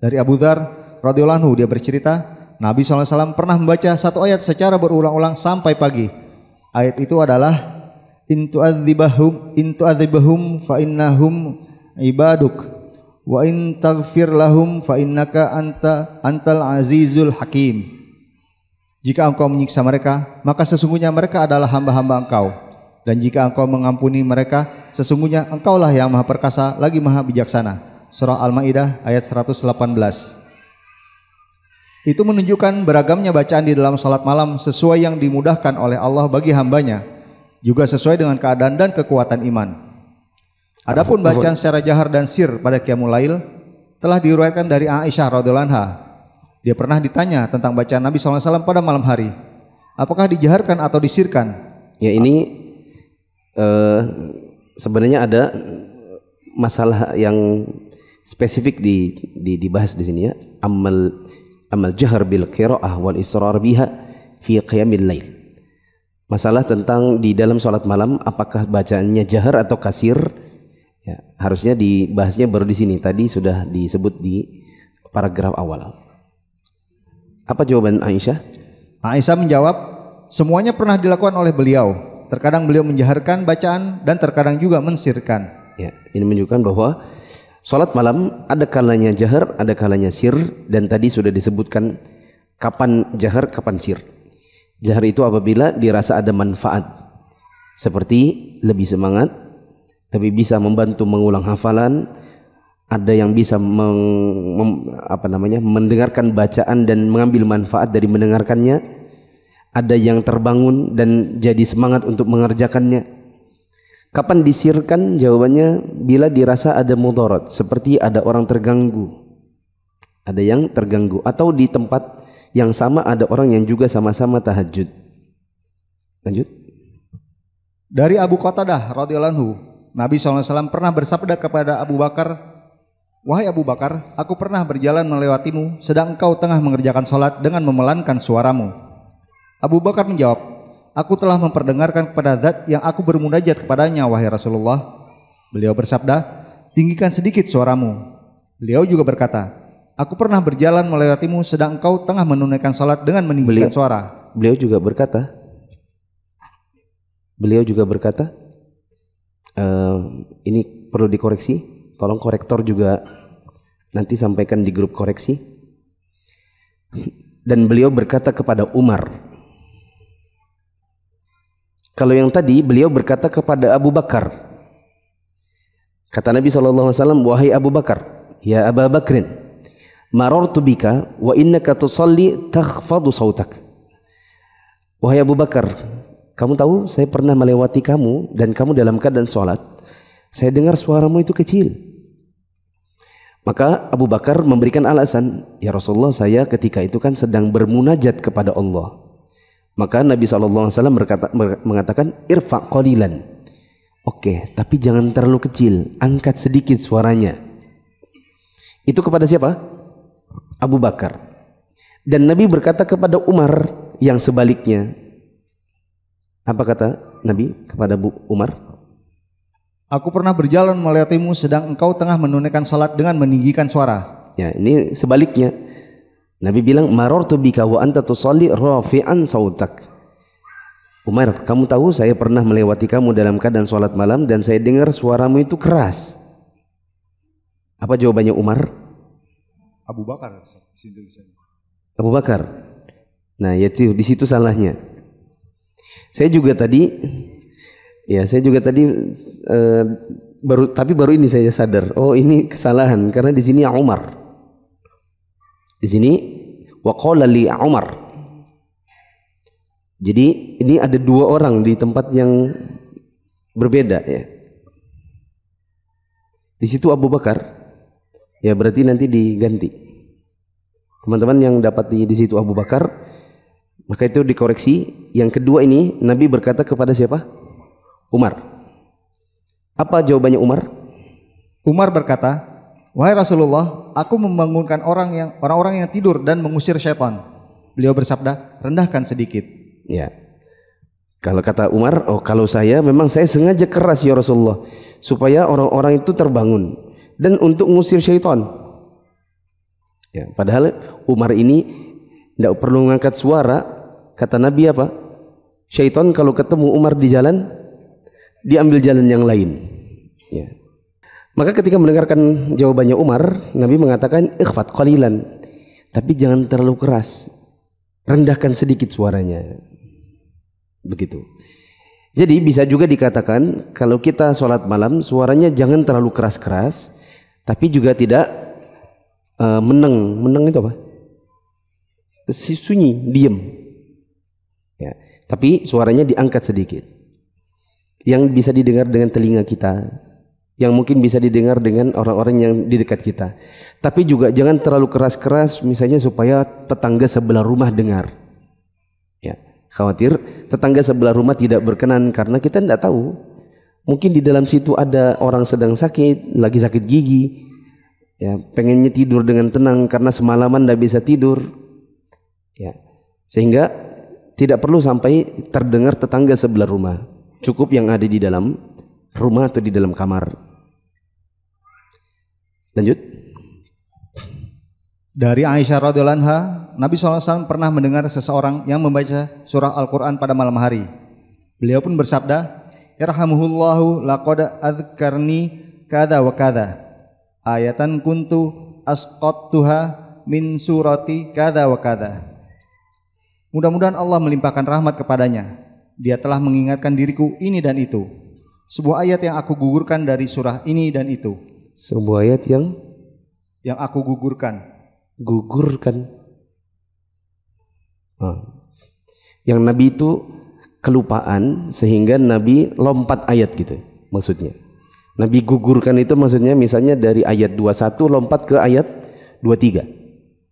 Speaker 2: Dari Abu Dhar radhiallahu anhu dia bercerita, Nabi SAW pernah membaca satu ayat secara berulang-ulang sampai pagi. Ayat itu adalah in tu'adzibahum in tu'adzibahum fa innahum ibaduk wa in taghfir lahum fa innaka anta antal azizul hakim jika engkau menyiksa mereka maka sesungguhnya mereka adalah hamba-hamba engkau dan jika engkau mengampuni mereka sesungguhnya engkaulah yang maha perkasa lagi maha bijaksana surah al-maidah ayat 118 itu menunjukkan beragamnya bacaan di dalam salat malam sesuai yang dimudahkan oleh Allah bagi hambanya juga sesuai dengan keadaan dan kekuatan iman. Adapun bacaan secara jahar dan sir pada qiyamul lail telah diriwayatkan dari Aisyah radhiyallahu Dia pernah ditanya tentang bacaan Nabi SAW pada malam hari. Apakah dijaharkan atau disirkan? Ya ini uh,
Speaker 1: sebenarnya ada masalah yang spesifik di, di dibahas di sini ya amal amal jahar bil qiraah wal israr biha fi qiyamil lail Masalah tentang di dalam sholat malam apakah bacaannya jahar atau kasir? Ya, harusnya dibahasnya baru di sini. Tadi sudah disebut di
Speaker 2: paragraf awal. Apa jawaban Aisyah? Aisyah menjawab, semuanya pernah dilakukan oleh beliau. Terkadang beliau menjaharkan bacaan dan terkadang juga mensirkan. Ya, ini menunjukkan bahwa sholat malam ada kalanya jahar, ada kalanya
Speaker 1: sir dan tadi sudah disebutkan kapan jahar, kapan sir. Jahar itu apabila dirasa ada manfaat. Seperti lebih semangat, lebih bisa membantu mengulang hafalan, ada yang bisa meng, mem, apa namanya mendengarkan bacaan dan mengambil manfaat dari mendengarkannya ada yang terbangun dan jadi semangat untuk mengerjakannya kapan disirkan jawabannya bila dirasa ada mudarat seperti ada orang terganggu ada yang terganggu atau di tempat yang sama ada orang yang juga sama-sama tahajud.
Speaker 2: Lanjut. Dari Abu Qatadah radhiyallahu anhu, Nabi SAW pernah bersabda kepada Abu Bakar, "Wahai Abu Bakar, aku pernah berjalan melewatimu sedang engkau tengah mengerjakan salat dengan memelankan suaramu." Abu Bakar menjawab, "Aku telah memperdengarkan kepada zat yang aku bermunajat kepadanya, wahai Rasulullah." Beliau bersabda, "Tinggikan sedikit suaramu." Beliau juga berkata, Aku pernah berjalan melewatimu sedang engkau tengah menunaikan salat dengan meninggikan suara. Beliau juga berkata,
Speaker 1: beliau juga berkata, e, ini perlu dikoreksi. Tolong korektor juga nanti sampaikan di grup koreksi. Dan beliau berkata kepada Umar. Kalau yang tadi beliau berkata kepada Abu Bakar. Kata Nabi SAW, wahai Abu Bakar, ya Abu Bakrin, marartu bika wa innaka tusalli takhfadu sautak. Wahai Abu Bakar, kamu tahu saya pernah melewati kamu dan kamu dalam keadaan sholat. Saya dengar suaramu itu kecil. Maka Abu Bakar memberikan alasan, ya Rasulullah saya ketika itu kan sedang bermunajat kepada Allah. Maka Nabi SAW berkata, mengatakan, irfa qalilan. Oke, tapi jangan terlalu kecil, angkat sedikit suaranya. Itu kepada siapa? Abu Bakar. Dan Nabi berkata kepada Umar yang sebaliknya.
Speaker 2: Apa kata Nabi kepada Bu Umar? Aku pernah berjalan melewatimu sedang engkau tengah menunaikan salat dengan meninggikan suara. Ya, ini
Speaker 1: sebaliknya. Nabi bilang marortu bika wa anta tusalli rafi'an sautak. Umar, kamu tahu saya pernah melewati kamu dalam keadaan salat malam dan saya dengar suaramu itu keras. Apa jawabannya Umar? Abu Bakar Abu Bakar. Nah, yaitu di situ salahnya. Saya juga tadi ya, saya juga tadi eh, baru tapi baru ini saya sadar, oh ini kesalahan karena di sini Umar. Di sini waqala li Umar. Jadi ini ada dua orang di tempat yang berbeda ya. Di situ Abu Bakar ya berarti nanti diganti teman-teman yang dapat di, di situ Abu Bakar maka itu dikoreksi yang kedua ini Nabi berkata kepada siapa Umar apa
Speaker 2: jawabannya Umar Umar berkata wahai Rasulullah aku membangunkan orang yang orang-orang yang tidur dan mengusir setan beliau bersabda rendahkan sedikit
Speaker 1: ya kalau kata Umar, oh kalau saya memang saya sengaja keras ya Rasulullah supaya orang-orang itu terbangun dan untuk mengusir syaitan. Ya, padahal Umar ini tidak perlu mengangkat suara, kata Nabi apa? Syaitan kalau ketemu Umar di jalan, diambil jalan yang lain. Ya. Maka ketika mendengarkan jawabannya Umar, Nabi mengatakan ikhfat qalilan. Tapi jangan terlalu keras. Rendahkan sedikit suaranya. Begitu. Jadi bisa juga dikatakan kalau kita sholat malam suaranya jangan terlalu keras-keras tapi juga tidak uh, meneng. Meneng itu apa? Sunyi, diem. Ya. Tapi suaranya diangkat sedikit. Yang bisa didengar dengan telinga kita, yang mungkin bisa didengar dengan orang-orang yang di dekat kita. Tapi juga jangan terlalu keras-keras, misalnya supaya tetangga sebelah rumah dengar. Ya, khawatir tetangga sebelah rumah tidak berkenan karena kita tidak tahu Mungkin di dalam situ ada orang sedang sakit, lagi sakit gigi, ya pengennya tidur dengan tenang karena semalaman tidak bisa tidur, ya sehingga tidak perlu sampai terdengar tetangga sebelah rumah. Cukup yang ada di dalam rumah atau di dalam kamar. Lanjut.
Speaker 2: Dari Aisyah radhiyallahu anha, Nabi SAW pernah mendengar seseorang yang membaca surah Al-Qur'an pada malam hari. Beliau pun bersabda, irhamuhullahu laqad adhkarni kada wa kada ayatan kuntu asqattuha min surati kada wa kada mudah-mudahan Allah melimpahkan rahmat kepadanya dia telah mengingatkan diriku ini dan itu sebuah ayat yang aku gugurkan dari surah ini dan itu sebuah ayat yang yang aku gugurkan
Speaker 1: gugurkan hmm. yang Nabi itu kelupaan sehingga Nabi lompat ayat gitu maksudnya. Nabi gugurkan itu maksudnya misalnya dari ayat 21 lompat ke ayat 23.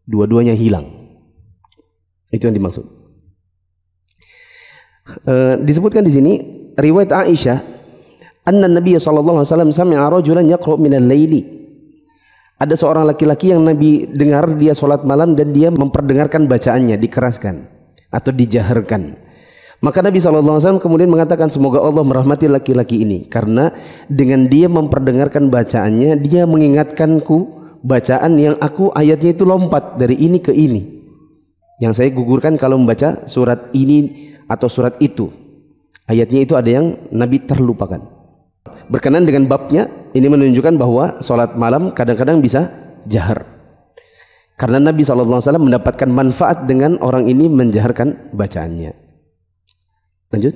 Speaker 1: Dua-duanya hilang. Itu yang dimaksud. E, disebutkan di sini riwayat Aisyah anna Nabi sallallahu alaihi wasallam sami'a rajulan yaqra minal al-laili. Ada seorang laki-laki yang Nabi dengar dia sholat malam dan dia memperdengarkan bacaannya dikeraskan atau dijaharkan. Maka Nabi SAW kemudian mengatakan semoga Allah merahmati laki-laki ini karena dengan dia memperdengarkan bacaannya dia mengingatkanku bacaan yang aku ayatnya itu lompat dari ini ke ini yang saya gugurkan kalau membaca surat ini atau surat itu ayatnya itu ada yang Nabi terlupakan berkenan dengan babnya ini menunjukkan bahwa sholat malam kadang-kadang bisa jahar karena Nabi SAW mendapatkan manfaat dengan orang ini menjaharkan bacaannya Lanjut.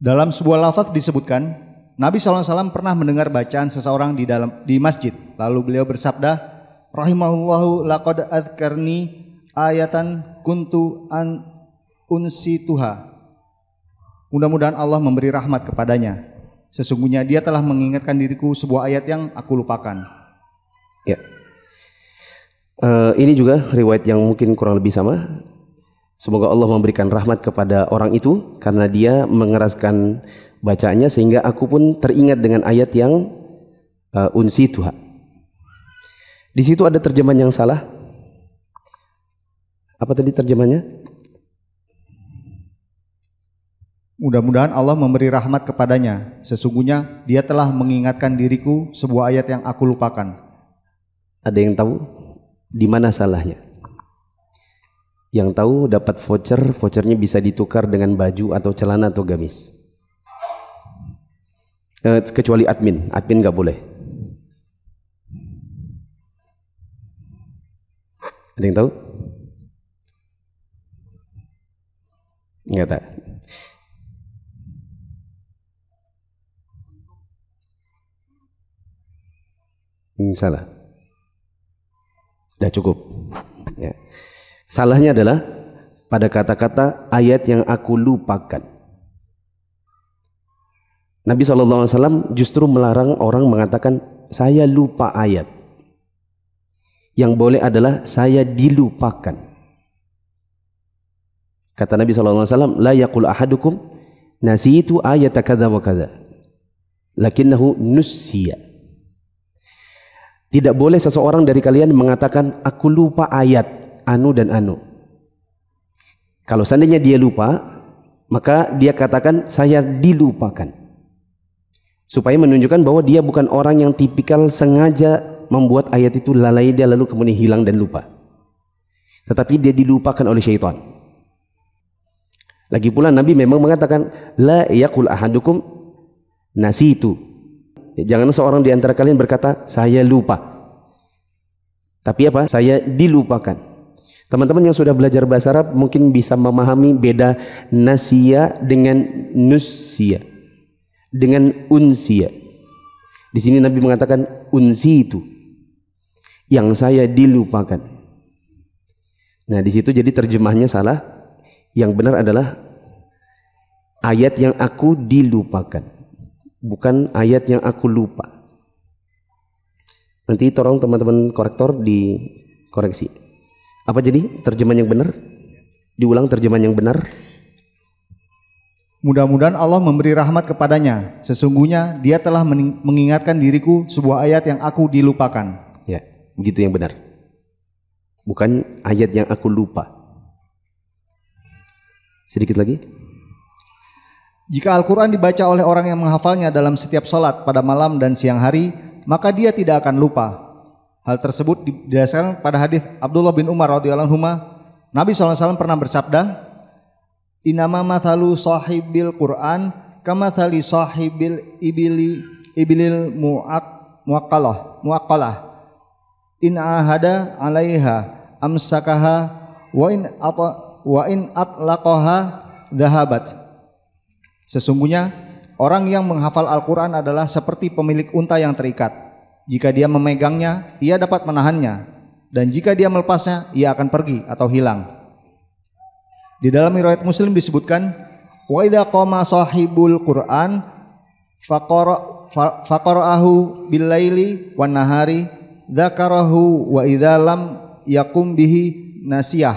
Speaker 2: Dalam sebuah lafaz disebutkan, Nabi SAW pernah mendengar bacaan seseorang di dalam di masjid. Lalu beliau bersabda, Rahimahullahu laqad adkarni ayatan kuntu an unsi tuha. Mudah-mudahan Allah memberi rahmat kepadanya. Sesungguhnya dia telah mengingatkan diriku sebuah ayat yang aku lupakan.
Speaker 1: Ya. Uh, ini juga riwayat yang mungkin kurang lebih sama Semoga Allah memberikan rahmat kepada orang itu karena dia mengeraskan bacaannya sehingga aku pun teringat dengan ayat yang uh, eh, unsi Tuhan. Di situ ada
Speaker 2: terjemahan yang salah. Apa tadi terjemahannya? Mudah-mudahan Allah memberi rahmat kepadanya. Sesungguhnya dia telah mengingatkan diriku sebuah ayat yang aku lupakan. Ada yang tahu di mana salahnya?
Speaker 1: Yang tahu dapat voucher, vouchernya bisa ditukar dengan baju atau celana atau gamis. Eh, kecuali admin, admin nggak boleh. Ada yang tahu? Nggak tahu. Hmm, salah. Sudah cukup. Ya. Salahnya adalah pada kata-kata ayat yang aku lupakan. Nabi SAW justru melarang orang mengatakan saya lupa ayat. Yang boleh adalah saya dilupakan. Kata Nabi SAW, La yakul ahadukum nasitu ayat kada wa kada. Lakinnahu Tidak boleh seseorang dari kalian mengatakan, aku lupa ayat anu dan anu. Kalau seandainya dia lupa, maka dia katakan saya dilupakan. Supaya menunjukkan bahwa dia bukan orang yang tipikal sengaja membuat ayat itu lalai dia lalu kemudian hilang dan lupa. Tetapi dia dilupakan oleh syaitan. Lagi pula Nabi memang mengatakan la yakul ahadukum nasitu. Jangan seorang di antara kalian berkata saya lupa. Tapi apa? Saya dilupakan. Teman-teman yang sudah belajar bahasa Arab mungkin bisa memahami beda nasia dengan nusia. Dengan unsia. Di sini Nabi mengatakan unsi itu yang saya dilupakan. Nah, di situ jadi terjemahnya salah. Yang benar adalah ayat yang aku dilupakan. Bukan ayat yang aku lupa. Nanti tolong teman-teman korektor dikoreksi. Apa jadi terjemahan yang benar? Diulang terjemahan yang benar.
Speaker 2: Mudah-mudahan Allah memberi rahmat kepadanya. Sesungguhnya dia telah mengingatkan diriku sebuah ayat yang aku dilupakan.
Speaker 1: Ya, begitu yang benar. Bukan ayat yang aku lupa. Sedikit lagi.
Speaker 2: Jika Al-Quran dibaca oleh orang yang menghafalnya dalam setiap sholat pada malam dan siang hari, maka dia tidak akan lupa Hal tersebut didasarkan pada hadis Abdullah bin Umar radhiyallahu anhu Nabi SAW pernah bersabda, "Inama mathalu sahibil Qur'an kama thali sahibil ibili ibilil muak muakalah muakalah in ahada alaiha amsakaha wa in at wa in atlaqaha dhahabat." Sesungguhnya orang yang menghafal Al-Qur'an adalah seperti pemilik unta yang terikat jika dia memegangnya, ia dapat menahannya. Dan jika dia melepasnya, ia akan pergi atau hilang. Di dalam riwayat Muslim disebutkan, "Wa idza qama sahibul Qur'an faqara'ahu bil laili wan nahari dzakarahu wa idza lam yakum bihi nasiyah."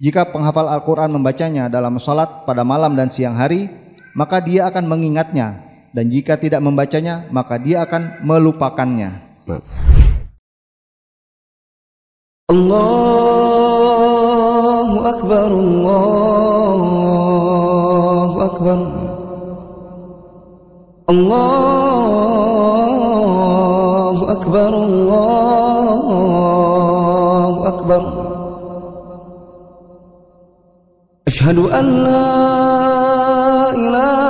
Speaker 2: Jika penghafal Al-Qur'an membacanya dalam salat pada malam dan siang hari, maka dia akan mengingatnya dan jika tidak membacanya maka dia akan melupakannya.
Speaker 3: Allahu akbar Allahu akbar Allahu akbar Allahu akbar Ashhadu an la ilaha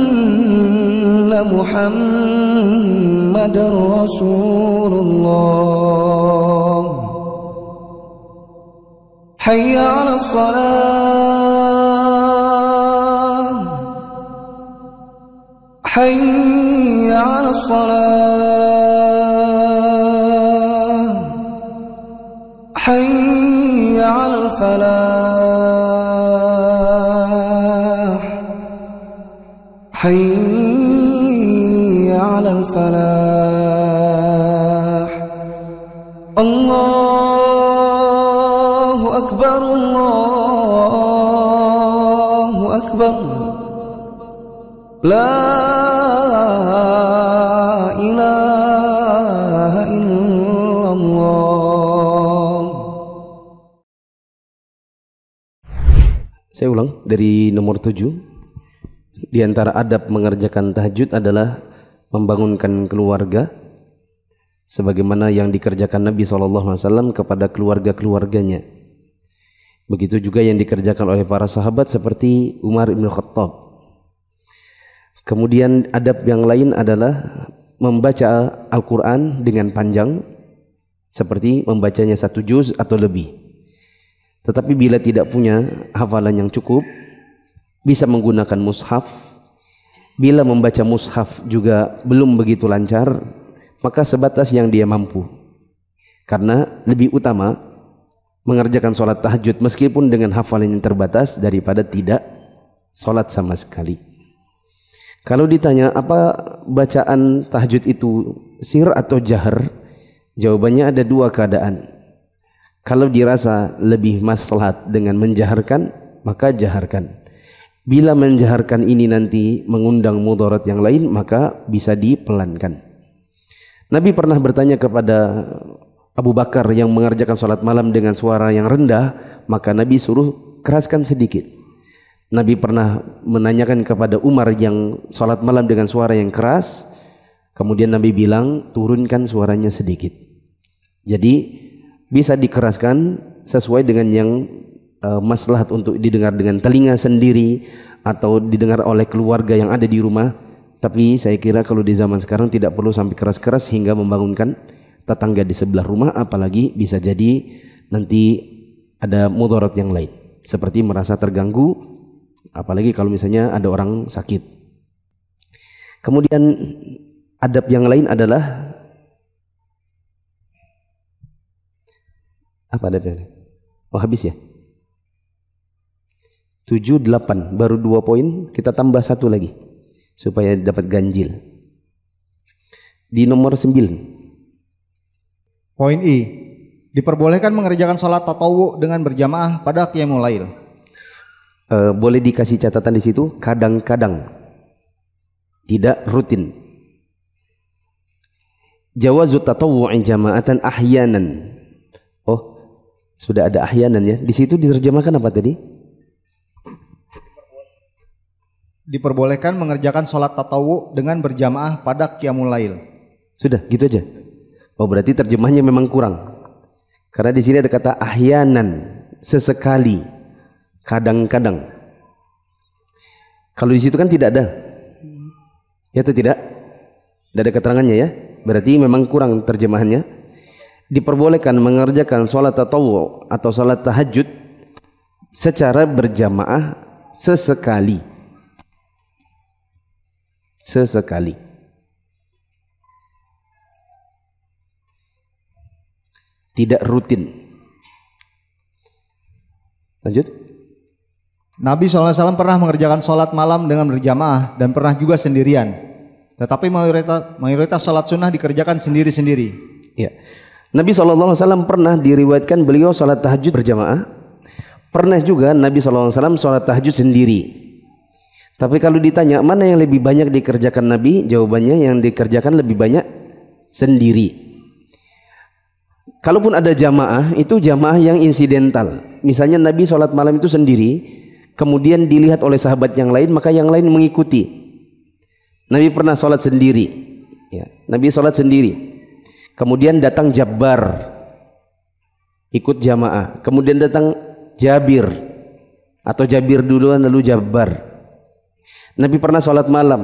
Speaker 3: محمد رسول الله حي على الصلاة حي على الصلاة حي على الفلاح حي Allahu akbar Allahu akbar La ilaha illallah
Speaker 1: Saya ulang dari nomor tujuh di antara adab mengerjakan tahajud adalah membangunkan keluarga sebagaimana yang dikerjakan Nabi SAW kepada keluarga-keluarganya. Begitu juga yang dikerjakan oleh para sahabat seperti Umar bin Khattab. Kemudian adab yang lain adalah membaca Al-Quran dengan panjang seperti membacanya satu juz atau lebih. Tetapi bila tidak punya hafalan yang cukup, bisa menggunakan mushaf. Bila membaca mushaf juga belum begitu lancar, maka sebatas yang dia mampu. Karena lebih utama mengerjakan sholat tahajud meskipun dengan hafalan yang terbatas daripada tidak sholat sama sekali. Kalau ditanya apa bacaan tahajud itu sir atau jahar, jawabannya ada dua keadaan. Kalau dirasa lebih maslahat dengan menjaharkan, maka jaharkan. Bila menjaharkan ini nanti mengundang mudarat yang lain, maka bisa dipelankan. Nabi pernah bertanya kepada Abu Bakar yang mengerjakan sholat malam dengan suara yang rendah, maka Nabi suruh keraskan sedikit. Nabi pernah menanyakan kepada Umar yang sholat malam dengan suara yang keras, kemudian Nabi bilang turunkan suaranya sedikit. Jadi bisa dikeraskan sesuai dengan yang uh, maslahat untuk didengar dengan telinga sendiri atau didengar oleh keluarga yang ada di rumah tapi saya kira kalau di zaman sekarang tidak perlu sampai keras-keras hingga membangunkan tetangga di sebelah rumah apalagi bisa jadi nanti ada motorot yang lain seperti merasa terganggu apalagi kalau misalnya ada orang sakit. Kemudian adab yang lain adalah apa adabnya? Oh habis ya. 7 8 baru 2 poin kita tambah satu lagi supaya dapat ganjil.
Speaker 2: Di nomor 9. Poin I. Diperbolehkan mengerjakan sholat tatawu dengan berjamaah pada qiyamul lail.
Speaker 1: E, boleh dikasih catatan di situ kadang-kadang tidak rutin. Jawazu tatawu'i jama'atan ahyanan. Oh, sudah ada ahyanan ya. Di situ diterjemahkan apa tadi?
Speaker 2: diperbolehkan mengerjakan sholat tatawu dengan berjamaah pada qiyamul lail.
Speaker 1: Sudah, gitu aja. Oh,
Speaker 2: berarti terjemahnya memang kurang.
Speaker 1: Karena di sini ada kata ahyanan, sesekali, kadang-kadang. Kalau di situ kan tidak ada. Ya atau tidak? Tidak ada keterangannya ya. Berarti memang kurang terjemahannya. Diperbolehkan mengerjakan sholat tatawu atau sholat tahajud secara berjamaah sesekali sesekali.
Speaker 2: Tidak rutin. Lanjut. Nabi SAW pernah mengerjakan sholat malam dengan berjamaah dan pernah juga sendirian. Tetapi mayoritas, mayoritas sholat sunnah dikerjakan sendiri-sendiri. Ya. Nabi
Speaker 1: SAW pernah diriwayatkan beliau sholat tahajud berjamaah. Pernah juga Nabi SAW sholat tahajud sendiri. Tapi kalau ditanya mana yang lebih banyak dikerjakan Nabi, jawabannya yang dikerjakan lebih banyak sendiri. Kalaupun ada jamaah, itu jamaah yang insidental. Misalnya Nabi sholat malam itu sendiri, kemudian dilihat oleh sahabat yang lain, maka yang lain mengikuti. Nabi pernah sholat sendiri. Ya, Nabi sholat sendiri. Kemudian datang Jabbar, ikut jamaah. Kemudian datang Jabir, atau Jabir duluan lalu Jabbar. Nabi pernah sholat malam,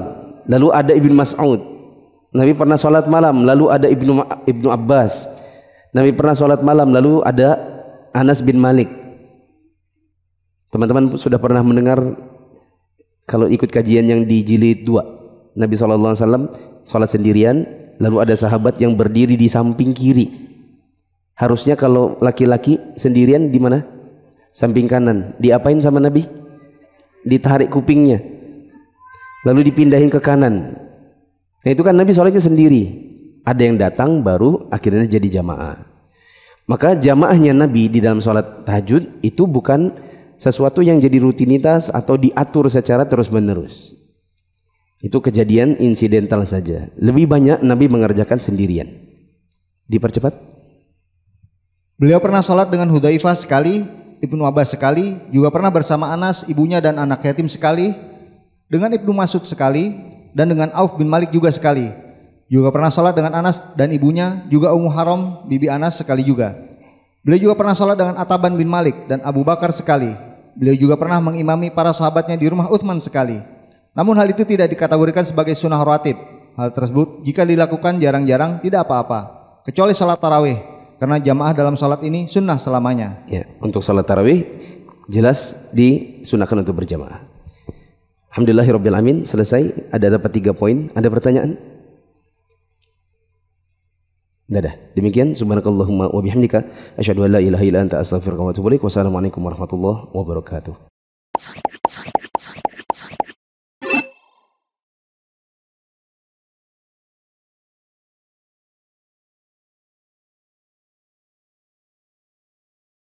Speaker 1: lalu ada Ibnu Mas'ud. Nabi pernah sholat malam, lalu ada Ibnu Ibnu Abbas. Nabi pernah sholat malam, lalu ada Anas bin Malik. Teman-teman sudah pernah mendengar kalau ikut kajian yang di jilid 2. Nabi SAW sholat sendirian, lalu ada sahabat yang berdiri di samping kiri. Harusnya kalau laki-laki sendirian di mana? Samping kanan. Diapain sama Nabi? Ditarik kupingnya lalu dipindahin ke kanan. Nah itu kan Nabi sholatnya sendiri. Ada yang datang baru akhirnya jadi jamaah. Maka jamaahnya Nabi di dalam sholat tahajud itu bukan sesuatu yang jadi rutinitas atau diatur secara terus menerus. Itu kejadian insidental saja. Lebih banyak Nabi mengerjakan sendirian. Dipercepat?
Speaker 2: Beliau pernah sholat dengan Hudhaifah sekali, Ibnu Abbas sekali, juga pernah bersama Anas, ibunya dan anak yatim sekali, dengan Ibnu Mas'ud sekali dan dengan Auf bin Malik juga sekali. Juga pernah sholat dengan Anas dan ibunya juga Ummu Haram bibi Anas sekali juga. Beliau juga pernah sholat dengan Ataban bin Malik dan Abu Bakar sekali. Beliau juga pernah mengimami para sahabatnya di rumah Uthman sekali. Namun hal itu tidak dikategorikan sebagai sunnah rawatib. Hal tersebut jika dilakukan jarang-jarang tidak apa-apa. Kecuali sholat tarawih. Karena jamaah dalam sholat ini sunnah selamanya.
Speaker 1: Ya, untuk sholat tarawih jelas disunahkan untuk berjamaah. Alhamdulillahirabbil selesai. Ada dapat tiga poin. Ada pertanyaan? Dadah. Demikian subhanakallahumma wa bihamdika asyhadu an la ilaha illa anta astaghfiruka wa atubu ilaik. Wassalamualaikum warahmatullahi wabarakatuh.